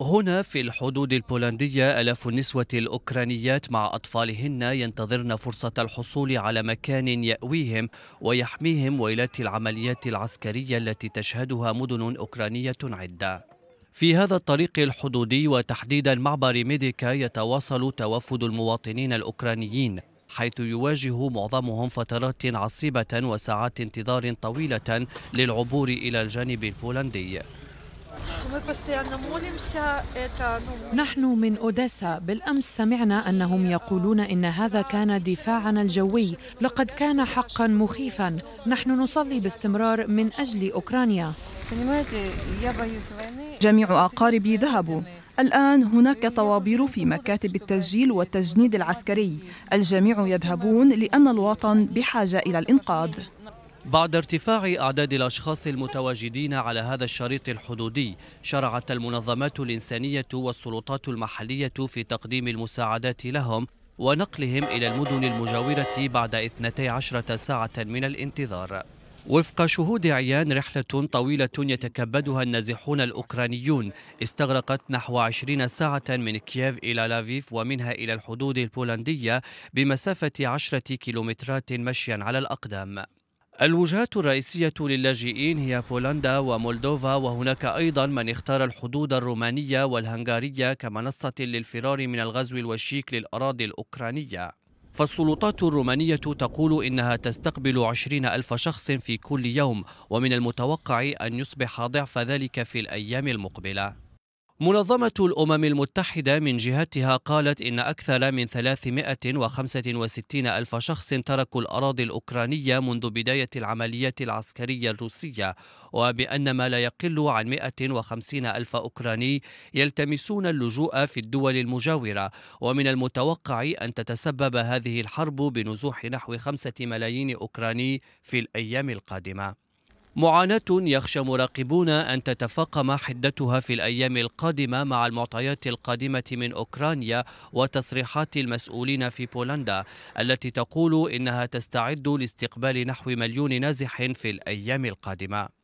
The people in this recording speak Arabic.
هنا في الحدود البولندية ألاف النسوة الأوكرانيات مع أطفالهن ينتظرن فرصة الحصول على مكان يأويهم ويحميهم ويلات العمليات العسكرية التي تشهدها مدن أوكرانية عدة في هذا الطريق الحدودي وتحديدا معبر ميديكا يتواصل توافد المواطنين الأوكرانيين حيث يواجه معظمهم فترات عصيبة وساعات انتظار طويلة للعبور إلى الجانب البولندي يعني نحن من أوديسا بالأمس سمعنا أنهم يقولون إن هذا كان دفاعنا الجوي لقد كان حقا مخيفا نحن نصلي باستمرار من أجل أوكرانيا جميع أقاربي ذهبوا الآن هناك طوابير في مكاتب التسجيل والتجنيد العسكري الجميع يذهبون لأن الوطن بحاجة إلى الإنقاذ بعد ارتفاع أعداد الأشخاص المتواجدين على هذا الشريط الحدودي شرعت المنظمات الإنسانية والسلطات المحلية في تقديم المساعدات لهم ونقلهم إلى المدن المجاورة بعد 12 ساعة من الانتظار وفق شهود عيان رحلة طويلة يتكبدها النازحون الأوكرانيون استغرقت نحو 20 ساعة من كييف إلى لافيف ومنها إلى الحدود البولندية بمسافة 10 كيلومترات مشيا على الأقدام الوجهات الرئيسية للاجئين هي بولندا ومولدوفا وهناك أيضا من اختار الحدود الرومانية والهنغارية كمنصة للفرار من الغزو الوشيك للأراضي الأوكرانية فالسلطات الرومانية تقول إنها تستقبل عشرين ألف شخص في كل يوم ومن المتوقع أن يصبح ضعف ذلك في الأيام المقبلة منظمة الأمم المتحدة من جهتها قالت إن أكثر من 365 ألف شخص تركوا الأراضي الأوكرانية منذ بداية العملية العسكرية الروسية وبأن ما لا يقل عن 150 ألف أوكراني يلتمسون اللجوء في الدول المجاورة ومن المتوقع أن تتسبب هذه الحرب بنزوح نحو 5 ملايين أوكراني في الأيام القادمة معاناة يخشى مراقبون أن تتفاقم حدتها في الأيام القادمة مع المعطيات القادمة من أوكرانيا وتصريحات المسؤولين في بولندا التي تقول إنها تستعد لاستقبال نحو مليون نازح في الأيام القادمة